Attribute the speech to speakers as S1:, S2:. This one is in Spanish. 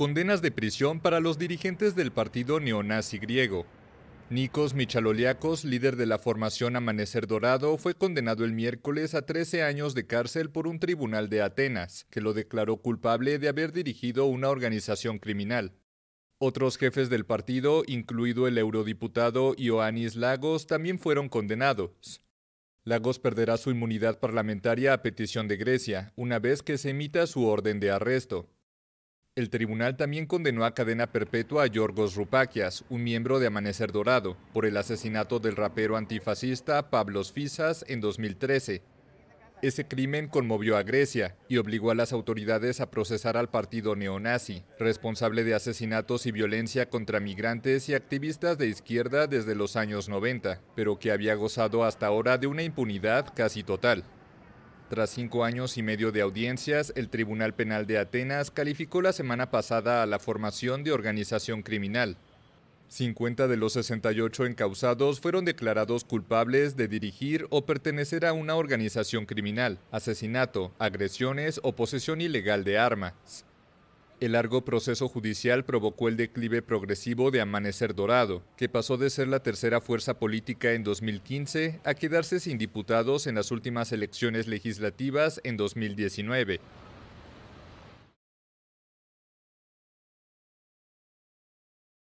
S1: condenas de prisión para los dirigentes del partido neonazi griego. Nikos Michaloliakos, líder de la formación Amanecer Dorado, fue condenado el miércoles a 13 años de cárcel por un tribunal de Atenas, que lo declaró culpable de haber dirigido una organización criminal. Otros jefes del partido, incluido el eurodiputado Ioannis Lagos, también fueron condenados. Lagos perderá su inmunidad parlamentaria a petición de Grecia, una vez que se emita su orden de arresto. El tribunal también condenó a cadena perpetua a Yorgos Rupakias, un miembro de Amanecer Dorado, por el asesinato del rapero antifascista Pablos Fisas en 2013. Ese crimen conmovió a Grecia y obligó a las autoridades a procesar al partido neonazi, responsable de asesinatos y violencia contra migrantes y activistas de izquierda desde los años 90, pero que había gozado hasta ahora de una impunidad casi total. Tras cinco años y medio de audiencias, el Tribunal Penal de Atenas calificó la semana pasada a la formación de organización criminal. 50 de los 68 encausados fueron declarados culpables de dirigir o pertenecer a una organización criminal, asesinato, agresiones o posesión ilegal de armas. El largo proceso judicial provocó el declive progresivo de Amanecer Dorado, que pasó de ser la tercera fuerza política en 2015 a quedarse sin diputados en las últimas elecciones legislativas en 2019.